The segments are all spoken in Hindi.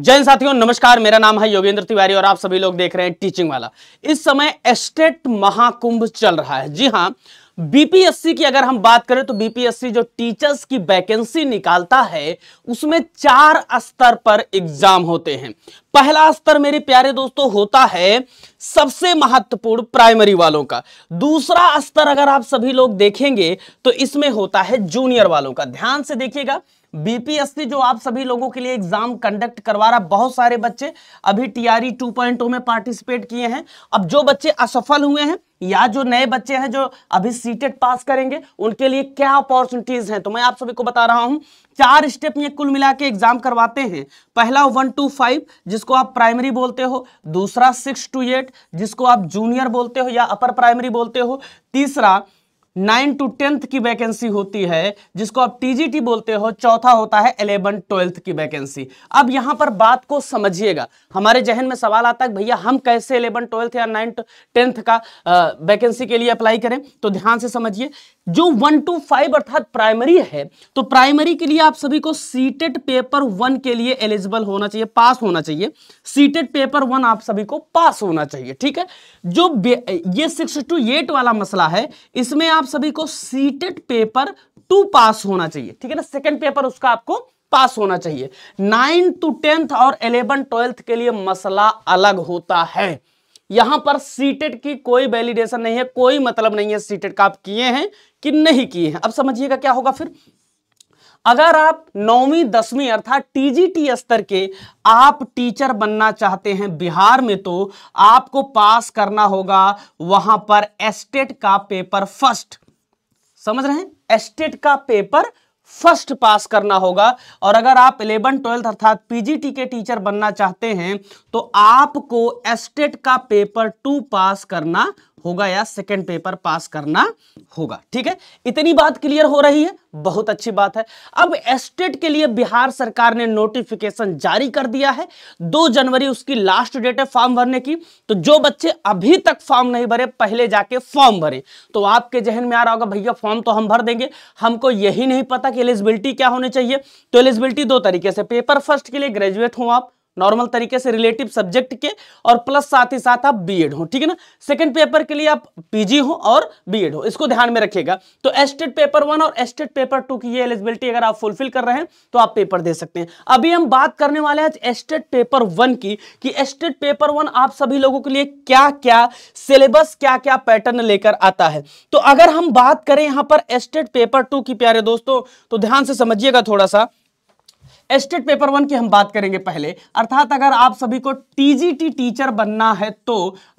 जय साथियों नमस्कार मेरा नाम है योगेंद्र तिवारी और आप सभी लोग देख रहे हैं टीचिंग वाला इस समय एस्टेट महाकुंभ चल रहा है जी हाँ बीपीएससी की अगर हम बात करें तो बीपीएससी जो टीचर्स की वैकेंसी निकालता है उसमें चार स्तर पर एग्जाम होते हैं पहला स्तर मेरे प्यारे दोस्तों होता है सबसे महत्वपूर्ण प्राइमरी वालों का दूसरा स्तर अगर आप सभी लोग देखेंगे तो इसमें होता है जूनियर वालों का ध्यान से देखिएगा बीपीएससी जो आप सभी लोगों के लिए एग्जाम कंडक्ट करवा रहा बहुत सारे बच्चे अभी टीआरई 2.0 e में पार्टिसिपेट किए हैं अब जो बच्चे असफल हुए हैं या जो नए बच्चे हैं जो अभी सीटेट पास e करेंगे उनके लिए क्या अपॉर्चुनिटीज हैं तो मैं आप सभी को बता रहा हूं चार स्टेप में कुल मिला के एग्जाम करवाते हैं पहला वन टू फाइव जिसको आप प्राइमरी बोलते हो दूसरा सिक्स टू एट जिसको आप जूनियर बोलते हो या अपर प्राइमरी बोलते हो तीसरा नाइन टू टेंथ की वैकेंसी होती है जिसको आप टीजीटी बोलते हो चौथा होता है इलेवन ट्वेल्थ की वैकेंसी अब यहां पर बात को समझिएगा हमारे जहन में सवाल आता है भैया हम कैसे इलेवन ट्वेल्थ या नाइन टेंथ का वैकेंसी के लिए अप्लाई करें तो ध्यान से समझिए जो वन टू फाइव अर्थात प्राइमरी है तो प्राइमरी के लिए आप सभी को सीटेड पेपर वन के लिए एलिजिबल होना चाहिए पास होना चाहिए सीटेड पेपर वन आप सभी को पास होना चाहिए ठीक है जो ये सिक्स टू एट वाला मसला है इसमें आप सभी को सीटेड पेपर टू पास होना चाहिए ठीक है ना सेकेंड पेपर उसका आपको पास होना चाहिए नाइन्थ टू टेंथ और इलेवन ट्वेल्थ के लिए मसला अलग होता है यहां पर सीटेट की कोई वैलिडेशन नहीं है कोई मतलब नहीं है सीटेट का आप किए हैं कि नहीं किए हैं अब समझिएगा क्या होगा फिर अगर आप नौवीं दसवीं अर्थात टीजीटी स्तर के आप टीचर बनना चाहते हैं बिहार में तो आपको पास करना होगा वहां पर एस्टेट का पेपर फर्स्ट समझ रहे हैं एस्टेट का पेपर फर्स्ट पास करना होगा और अगर आप इलेवन ट्वेल्थ अर्थात पीजीटी के टीचर बनना चाहते हैं तो आपको एस्टेट का पेपर टू पास करना होगा या सेकेंड पेपर पास करना होगा ठीक है इतनी बात क्लियर हो रही है बहुत अच्छी बात है अब एस्टेट के लिए बिहार सरकार ने नोटिफिकेशन जारी कर दिया है दो जनवरी उसकी लास्ट डेट है फॉर्म भरने की तो जो बच्चे अभी तक फॉर्म नहीं भरे पहले जाके फॉर्म भरे तो आपके जहन में आ रहा होगा भैया फॉर्म तो हम भर देंगे हमको यही नहीं पता कि एलिजिबिलिटी क्या होनी चाहिए तो एलिजिबिलिटी दो तरीके से पेपर फर्स्ट के लिए ग्रेजुएट हो आप नॉर्मल तरीके से रिलेटिव सब्जेक्ट के और प्लस साथ ही साथ आप बीएड हो ठीक है ना सेकंड पेपर के लिए आप पीजी हो और बीएड हो इसको ध्यान में रखिएगा तो एस्टेट पेपर वन और एस्टेट पेपर टू की ये एलिजिबिलिटी अगर आप फुलफिल कर रहे हैं तो आप पेपर दे सकते हैं अभी हम बात करने वाले हैं एस्टेट पेपर वन की कि एस्टेट पेपर वन आप सभी लोगों के लिए क्या क्या सिलेबस क्या क्या पैटर्न लेकर आता है तो अगर हम बात करें यहां पर एस्टेट पेपर टू की प्यारे दोस्तों तो ध्यान से समझिएगा थोड़ा सा एस्टेट पेपर वन की हम बात करेंगे पहले अर्थात अगर आप सभी को टीजीटी टीचर बनना है तो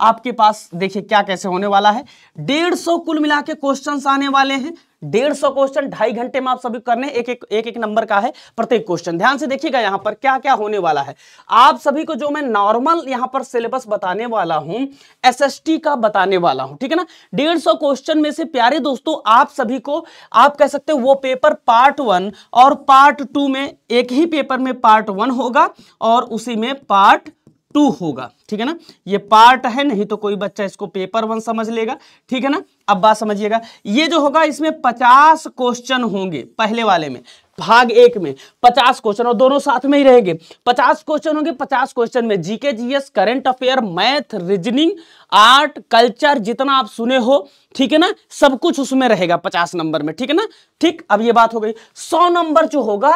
आपके पास देखिए क्या कैसे होने वाला है डेढ़ सौ कुल मिला के क्वेश्चन आने वाले हैं डेढ़ सौ क्वेश्चन ढाई घंटे में आप सभी करने एक एक एक एक नंबर का है प्रत्येक क्वेश्चन ध्यान से देखिएगा यहां पर क्या क्या होने वाला है आप सभी को जो मैं नॉर्मल यहां पर सिलेबस बताने वाला हूँ एसएसटी का बताने वाला हूं ठीक है ना डेढ़ सौ क्वेश्चन में से प्यारे दोस्तों आप सभी को आप कह सकते हो वो पेपर पार्ट वन और पार्ट टू में एक ही पेपर में पार्ट वन होगा और उसी में पार्ट टू होगा ठीक है ना ये पार्ट है नहीं तो कोई बच्चा इसको पेपर वन समझ लेगा ठीक है ना अब बात समझिएगा ये जो होगा इसमें पचास क्वेश्चन होंगे पहले वाले में भाग एक में पचास क्वेश्चन और दोनों साथ में ही रहेंगे पचास क्वेश्चन होंगे पचास क्वेश्चन में GK GS current affair math reasoning art culture जितना आप सुने हो ठीक है ना सब कुछ उसमें रहेगा पचास नंबर में ठीक है ना ठीक अब ये बात हो गई सौ नंबर जो होगा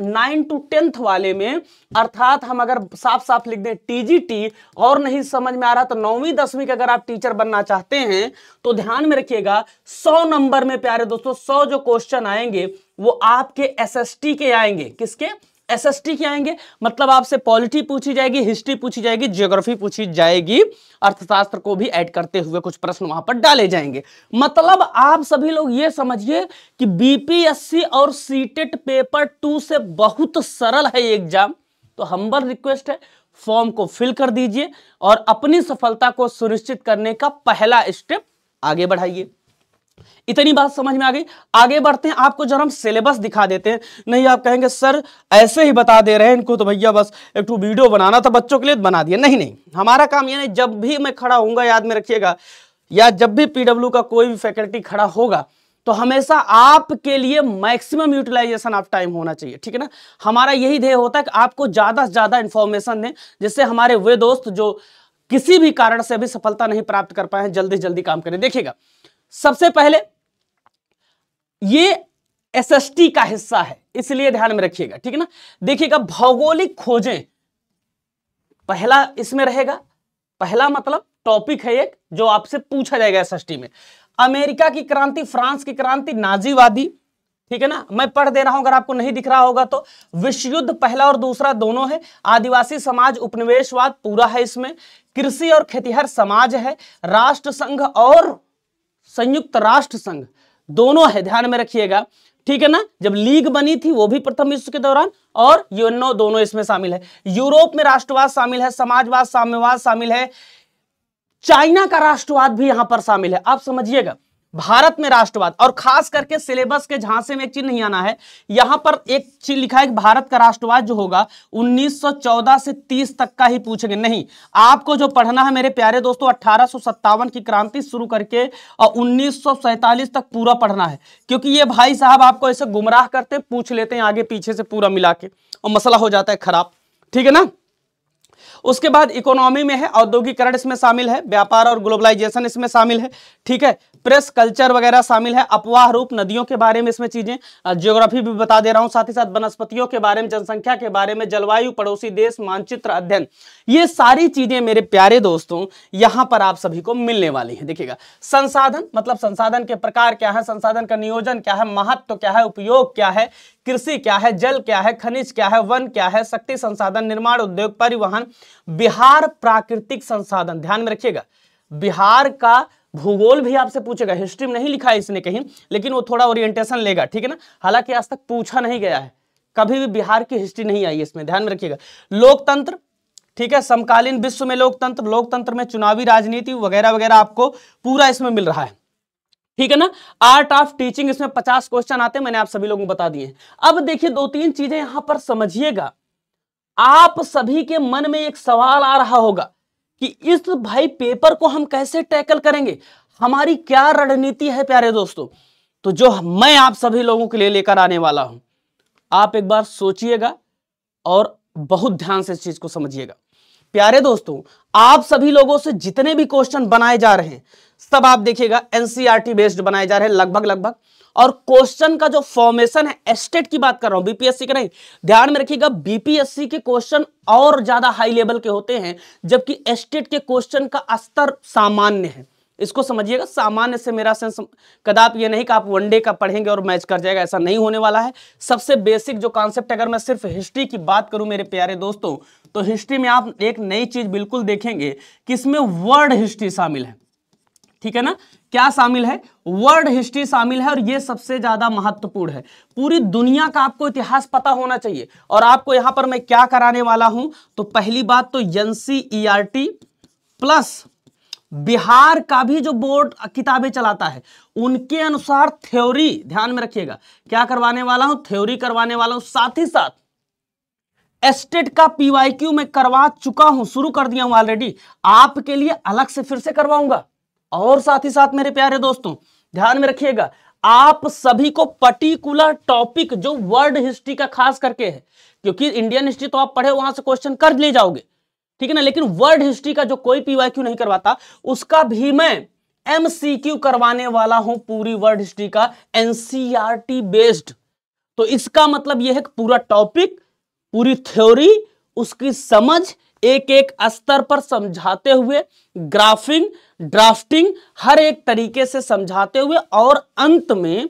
नाइन टू टेंथ वाले में अर्थात हम अगर साफ साफ लिख दें टीजीटी और नहीं समझ में आ रहा तो नौवीं दसवीं के अगर आप टीचर बनना चाहते हैं तो ध्यान में रखिएगा सौ नंबर में प्यारे दोस्तों सौ जो क्वेश्चन आएंगे वो आपके एसएसटी के आएंगे किसके एसएसटी के आएंगे मतलब आपसे पॉलिटी पूछी जाएगी हिस्ट्री पूछी जाएगी ज्योग्राफी पूछी जाएगी अर्थशास्त्र को भी ऐड करते हुए कुछ प्रश्न वहां पर डाले जाएंगे मतलब आप सभी लोग ये समझिए कि बीपीएससी और सीटेट पेपर टू से बहुत सरल है एग्जाम तो हम्बल रिक्वेस्ट है फॉर्म को फिल कर दीजिए और अपनी सफलता को सुनिश्चित करने का पहला स्टेप आगे बढ़ाइए इतनी बात समझ में आ गई आगे बढ़ते हैं आपको जरा हम सिलेबस दिखा देते हैं नहीं आप कहेंगे सर ऐसे ही बता दे रहे हैं इनको तो भैया बस एक टू वीडियो बनाना था बच्चों के लिए बना दिया नहीं नहीं हमारा काम ये नहीं जब भी मैं खड़ा हूँगा याद में रखिएगा या जब भी पीडब्ल्यू का कोई भी फैकल्टी खड़ा होगा तो हमेशा आपके लिए मैक्सिमम यूटिलाइजेशन ऑफ टाइम होना चाहिए ठीक है ना हमारा यही ध्येय होता है कि आपको ज़्यादा से ज़्यादा इंफॉर्मेशन दें जिससे हमारे वे दोस्त जो किसी भी कारण से अभी सफलता नहीं प्राप्त कर पाए हैं जल्दी जल्दी काम करें देखिएगा सबसे पहले ये एसएसटी का हिस्सा है इसलिए ध्यान में रखिएगा ठीक है ना देखिएगा भौगोलिक खोजें पहला इसमें रहेगा पहला मतलब टॉपिक है एक जो आपसे पूछा जाएगा एसएसटी में अमेरिका की क्रांति फ्रांस की क्रांति नाजीवादी ठीक है ना मैं पढ़ दे रहा हूं अगर आपको नहीं दिख रहा होगा तो विश्व युद्ध पहला और दूसरा दोनों है आदिवासी समाज उपनिवेशवाद पूरा है इसमें कृषि और खेतीहर समाज है राष्ट्र संघ और संयुक्त राष्ट्र संघ दोनों है ध्यान में रखिएगा ठीक है ना जब लीग बनी थी वो भी प्रथम विश्व के दौरान और यूएनओ दोनों इसमें शामिल है यूरोप में राष्ट्रवाद शामिल है समाजवाद साम्यवाद शामिल है चाइना का राष्ट्रवाद भी यहां पर शामिल है आप समझिएगा भारत में राष्ट्रवाद और खास करके सिलेबस के झांसे में एक चीज नहीं आना है यहां पर एक चीज लिखा है कि भारत का राष्ट्रवाद जो होगा 1914 से 30 तक का ही पूछेंगे नहीं आपको जो पढ़ना है मेरे प्यारे दोस्तों अठारह की क्रांति शुरू करके और उन्नीस तक पूरा पढ़ना है क्योंकि ये भाई साहब आपको ऐसे गुमराह करते पूछ लेते हैं आगे पीछे से पूरा मिला के और मसला हो जाता है खराब ठीक है ना उसके बाद इकोनॉमी में है औद्योगिकरण इसमें शामिल है व्यापार और ग्लोबलाइजेशन इसमें शामिल है ठीक है प्रेस कल्चर वगैरह शामिल है अपवाह रूप नदियों के बारे में इसमें चीजें ज्योग्राफी भी बता दे रहा हूं साथ ही साथ वनस्पतियों के बारे में जनसंख्या के बारे में जलवायु पड़ोसी देश मानचित्र अध्ययन ये सारी चीजें मेरे प्यारे दोस्तों यहां पर आप सभी को मिलने वाली है देखिएगा संसाधन मतलब संसाधन के प्रकार क्या है संसाधन का नियोजन क्या है महत्व क्या है उपयोग क्या है कृषि क्या है जल क्या है खनिज क्या है वन क्या है शक्ति संसाधन निर्माण उद्योग परिवहन बिहार प्राकृतिक संसाधन ध्यान में रखिएगा बिहार का भूगोल भी आपसे पूछेगा हिस्ट्री में नहीं लिखा है इसने कहीं लेकिन वो थोड़ा ओरिएंटेशन लेगा ठीक है ना हालांकि आज तक पूछा नहीं गया है कभी भी बिहार की हिस्ट्री नहीं आई इसमें ध्यान में रखिएगा लोकतंत्र ठीक है समकालीन विश्व में लोकतंत्र लोकतंत्र में चुनावी राजनीति वगैरह वगैरह आपको पूरा इसमें मिल रहा है ठीक है ना आर्ट ऑफ टीचिंग इसमें पचास क्वेश्चन आते हैं मैंने आप सभी लोगों को बता दिए अब देखिए दो तीन चीजें यहां पर समझिएगा आप सभी के मन में एक सवाल आ रहा होगा कि इस भाई पेपर को हम कैसे टैकल करेंगे हमारी क्या रणनीति है प्यारे दोस्तों तो जो मैं आप सभी लोगों के लिए लेकर आने वाला हूं आप एक बार सोचिएगा और बहुत ध्यान से इस चीज को समझिएगा प्यारे दोस्तों आप सभी लोगों से जितने भी क्वेश्चन बनाए जा रहे हैं सब आप देखिएगा एनसीईआरटी बेस्ड e बनाए जा रहे हैं लगभग लगभग और क्वेश्चन का जो फॉर्मेशन है एस्टेट की बात कर रहा हूं बीपीएससी के नहीं ध्यान में रखिएगा बीपीएससी के क्वेश्चन और ज्यादा हाई लेवल के होते हैं जबकि एस्टेट के क्वेश्चन का स्तर सामान्य है इसको समझिएगा सामान्य से मेरा सेंस कदाप ये नहीं कि आप वनडे का पढ़ेंगे और मैच कर जाएगा ऐसा नहीं होने वाला है सबसे बेसिक जो कॉन्सेप्ट अगर मैं सिर्फ हिस्ट्री की बात करूं मेरे प्यारे दोस्तों तो हिस्ट्री में आप एक नई चीज बिल्कुल देखेंगे कि इसमें वर्ल्ड हिस्ट्री शामिल है ठीक है ना क्या शामिल है वर्ल्ड हिस्ट्री शामिल है और ये सबसे ज्यादा महत्वपूर्ण है पूरी दुनिया का आपको इतिहास पता होना चाहिए और आपको यहां पर मैं क्या कराने वाला हूं तो पहली बात तो एनसीईआरटी प्लस बिहार का भी जो बोर्ड किताबें चलाता है उनके अनुसार थ्योरी ध्यान में रखिएगा क्या करवाने वाला हूं थ्योरी करवाने वाला हूं साथ ही साथ एस्टेट का पीवाईक्यू में करवा चुका हूं शुरू कर दिया हूं ऑलरेडी आपके लिए अलग से फिर से करवाऊंगा और साथ ही साथ मेरे प्यारे दोस्तों ध्यान में रखिएगा आप सभी को पर्टिकुलर टॉपिक जो वर्ल्ड हिस्ट्री का खास करके है क्योंकि इंडियन हिस्ट्री तो आप पढ़े वहां से क्वेश्चन कर ले जाओगे ठीक है ना लेकिन वर्ल्ड हिस्ट्री का जो कोई क्यू नहीं करवाता उसका भी मैं एमसीक्यू करवाने वाला हूं पूरी वर्ल्ड हिस्ट्री का एनसीआर बेस्ड e तो इसका मतलब यह है कि पूरा टॉपिक पूरी थ्योरी उसकी समझ एक एक स्तर पर समझाते हुए ग्राफिंग ड्राफ्टिंग हर एक तरीके से समझाते हुए और अंत में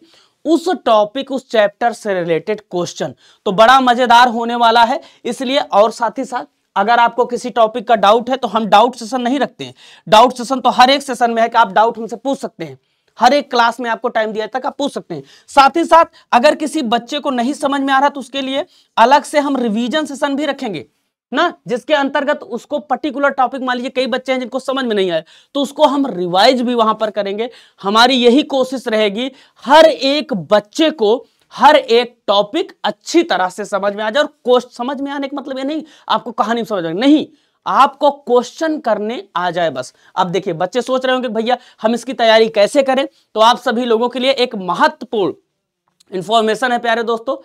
उस टॉपिक उस चैप्टर से रिलेटेड क्वेश्चन तो बड़ा मजेदार होने वाला है इसलिए और साथ ही साथ अगर आपको किसी टॉपिक का डाउट है तो हम डाउट सेशन नहीं रखते हैं डाउट सेशन तो हर एक सेशन में है कि आप डाउट हमसे पूछ सकते हैं हर एक क्लास में आपको टाइम दिया तक आप पूछ सकते हैं साथ ही साथ अगर किसी बच्चे को नहीं समझ में आ रहा तो उसके लिए अलग से हम रिविजन सेशन भी रखेंगे ना जिसके अंतर्गत उसको पर्टिकुलर टॉपिक मान लीजिए कई बच्चे हैं जिनको समझ में नहीं आए तो उसको हम रिवाइज भी वहां पर करेंगे हमारी यही कोशिश रहेगी हर एक बच्चे को हर एक टॉपिक अच्छी तरह से समझ में आ जाए और क्वेश्चन समझ में आने का मतलब ये नहीं आपको कहानी समझ में नहीं आपको क्वेश्चन करने आ जाए बस अब देखिए बच्चे सोच रहे होंगे भैया हम इसकी तैयारी कैसे करें तो आप सभी लोगों के लिए एक महत्वपूर्ण इंफॉर्मेशन है प्यारे दोस्तों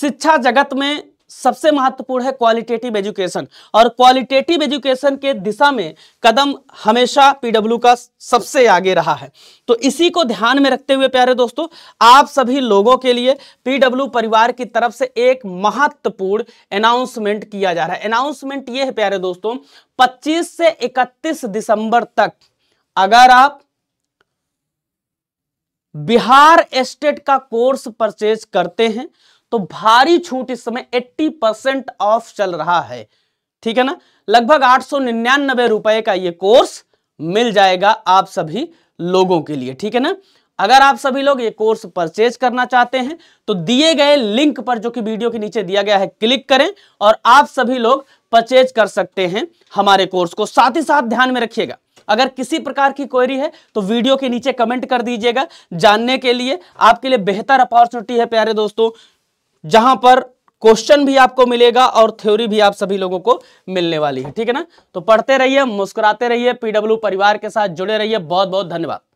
शिक्षा जगत में सबसे महत्वपूर्ण है क्वालिटेटिव एजुकेशन और क्वालिटेटिव एजुकेशन के दिशा में कदम हमेशा पीडब्ल्यू का सबसे आगे रहा है तो इसी को ध्यान में रखते हुए प्यारे दोस्तों आप सभी लोगों के लिए पीडब्ल्यू परिवार की तरफ से एक महत्वपूर्ण अनाउंसमेंट किया जा रहा है अनाउंसमेंट ये है प्यारे दोस्तों पच्चीस से इकतीस दिसंबर तक अगर आप बिहार स्टेट का कोर्स परचेज करते हैं तो भारी छूट इस समय 80 परसेंट ऑफ चल रहा है ठीक है ना लगभग आठ सौ निन्यानबे रुपए का ये कोर्स मिल जाएगा आप सभी लोगों के लिए ठीक है ना अगर आप सभी लोग ये कोर्स परचेज करना चाहते हैं तो दिए गए लिंक पर जो कि वीडियो के नीचे दिया गया है क्लिक करें और आप सभी लोग परचेज कर सकते हैं हमारे कोर्स को साथ ही साथ ध्यान में रखिएगा अगर किसी प्रकार की क्वेरी है तो वीडियो के नीचे कमेंट कर दीजिएगा जानने के लिए आपके लिए बेहतर अपॉर्चुनिटी है प्यारे दोस्तों जहां पर क्वेश्चन भी आपको मिलेगा और थ्योरी भी आप सभी लोगों को मिलने वाली है ठीक है ना तो पढ़ते रहिए मुस्कुराते रहिए पीडब्ल्यू परिवार के साथ जुड़े रहिए बहुत बहुत धन्यवाद